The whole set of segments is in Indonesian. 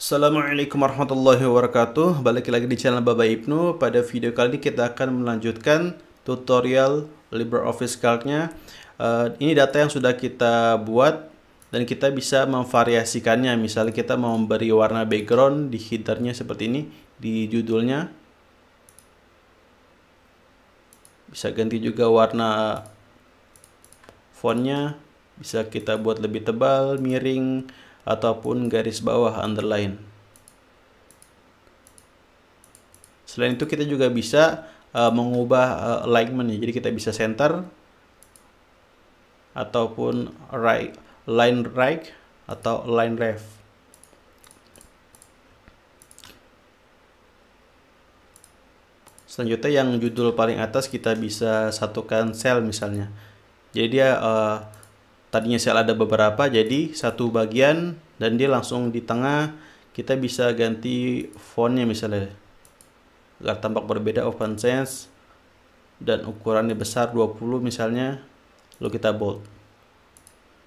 Assalamualaikum warahmatullahi wabarakatuh Balik lagi di channel Baba Ibnu Pada video kali ini kita akan melanjutkan tutorial LibreOffice Calc-nya uh, Ini data yang sudah kita buat Dan kita bisa memvariasikannya Misalnya kita mau memberi warna background di headernya seperti ini Di judulnya Bisa ganti juga warna fontnya Bisa kita buat lebih tebal, miring ataupun garis bawah underline. Selain itu kita juga bisa uh, mengubah uh, alignment ya. Jadi kita bisa center ataupun right line right atau line left. Selanjutnya yang judul paling atas kita bisa satukan sel misalnya. Jadi dia uh, tadinya sel ada beberapa jadi satu bagian dan dia langsung di tengah kita bisa ganti fontnya misalnya agar tampak berbeda open sense dan ukurannya besar 20 misalnya lalu kita bold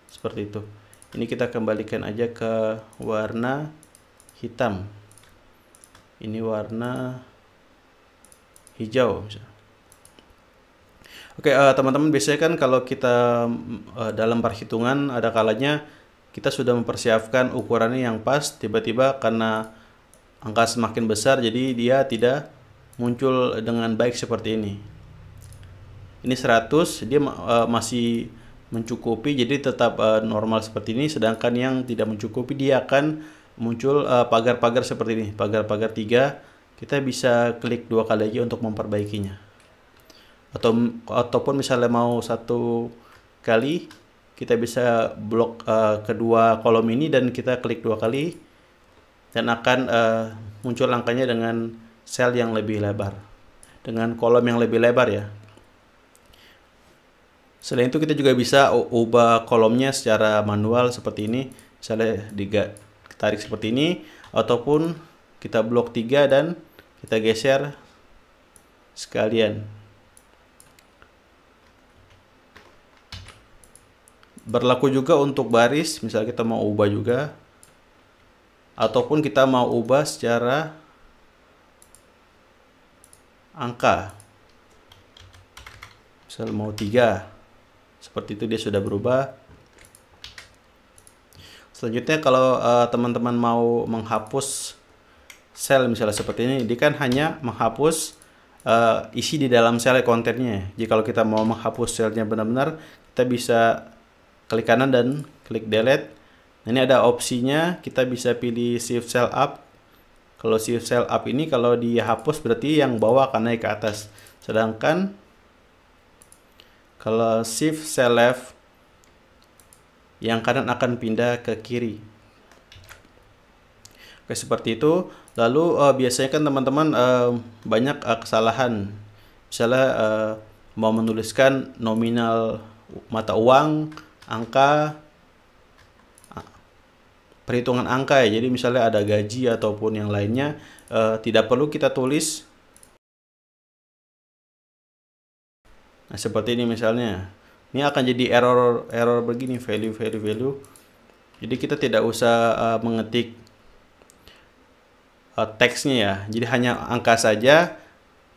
seperti itu ini kita kembalikan aja ke warna hitam ini warna hijau misalnya. Oke, okay, uh, eh, teman-teman biasanya kan kalau kita uh, dalam perhitungan ada kalanya kita sudah mempersiapkan ukurannya yang pas, tiba-tiba karena angka semakin besar jadi dia tidak muncul dengan baik seperti ini. Ini 100, dia uh, masih mencukupi jadi tetap uh, normal seperti ini sedangkan yang tidak mencukupi dia akan muncul pagar-pagar uh, seperti ini, pagar-pagar 3. Kita bisa klik dua kali lagi untuk memperbaikinya atau ataupun misalnya mau satu kali kita bisa blok uh, kedua kolom ini dan kita klik dua kali dan akan uh, muncul langkahnya dengan sel yang lebih lebar dengan kolom yang lebih lebar ya selain itu kita juga bisa ubah kolomnya secara manual seperti ini misalnya diga tarik seperti ini ataupun kita blok tiga dan kita geser sekalian Berlaku juga untuk baris, misalnya kita mau ubah juga. Ataupun kita mau ubah secara angka. Misal mau tiga Seperti itu dia sudah berubah. Selanjutnya kalau eh, teman-teman uh, mau menghapus sel misalnya seperti ini, dia kan hanya menghapus uh, isi di dalam sel kontennya. Jadi kalau kita mau menghapus selnya benar-benar, kita bisa klik kanan dan klik delete. ini ada opsinya, kita bisa pilih shift cell up. Kalau shift cell up ini kalau dihapus berarti yang bawah akan naik ke atas. Sedangkan kalau shift cell left yang kanan akan pindah ke kiri. Oke, seperti itu. Lalu uh, biasanya kan teman-teman uh, banyak uh, kesalahan. Misalnya uh, mau menuliskan nominal mata uang angka perhitungan angka ya. Jadi misalnya ada gaji ataupun yang lainnya eh, tidak perlu kita tulis. Nah, seperti ini misalnya. Ini akan jadi error error begini value value value. Jadi kita tidak usah eh, mengetik eh, teksnya ya. Jadi hanya angka saja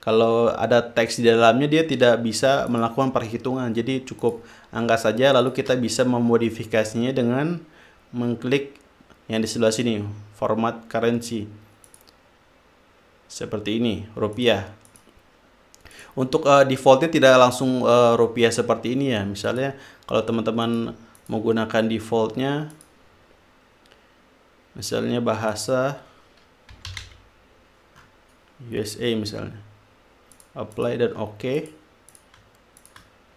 kalau ada teks di dalamnya dia tidak bisa melakukan perhitungan. Jadi cukup angka saja lalu kita bisa memodifikasinya dengan mengklik yang di sebelah sini format currency. Seperti ini, rupiah. Untuk uh, defaultnya tidak langsung uh, rupiah seperti ini ya. Misalnya kalau teman-teman menggunakan defaultnya misalnya bahasa USA misalnya apply dan oke okay.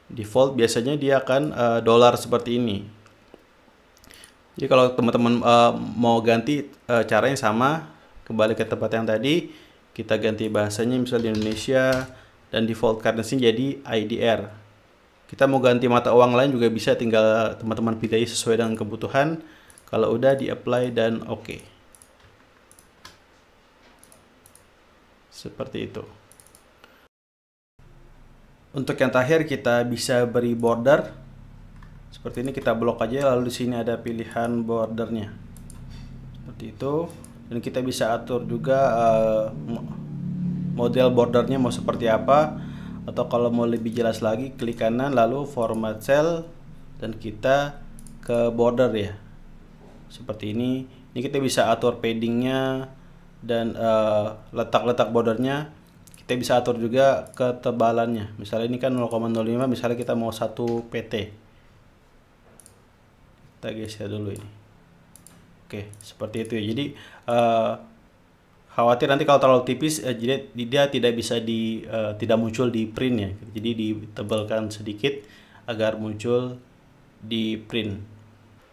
default biasanya dia akan uh, dolar seperti ini jadi kalau teman-teman uh, mau ganti uh, eh, caranya sama kembali ke tempat yang tadi kita ganti bahasanya misalnya di Indonesia dan default currency jadi IDR kita mau ganti mata uang lain juga bisa tinggal teman-teman pilih sesuai dengan kebutuhan kalau udah di apply dan oke okay. seperti itu untuk yang terakhir kita bisa beri border seperti ini kita blok aja lalu di sini ada pilihan bordernya seperti itu dan kita bisa atur juga uh, model bordernya mau seperti apa atau kalau mau lebih jelas lagi klik kanan lalu format cell dan kita ke border ya seperti ini ini kita bisa atur paddingnya dan eh, letak-letak uh, letak -letak bordernya kita bisa atur juga ketebalannya misalnya ini kan 0,05 misalnya kita mau satu PT kita geser dulu ini oke seperti itu ya jadi uh, khawatir nanti kalau terlalu tipis uh, jadi dia tidak bisa di uh, tidak muncul di print ya jadi ditebalkan sedikit agar muncul di print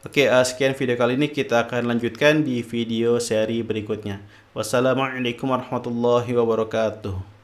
Oke, sekian video kali ini. Kita akan lanjutkan di video seri berikutnya. Wassalamualaikum warahmatullahi wabarakatuh.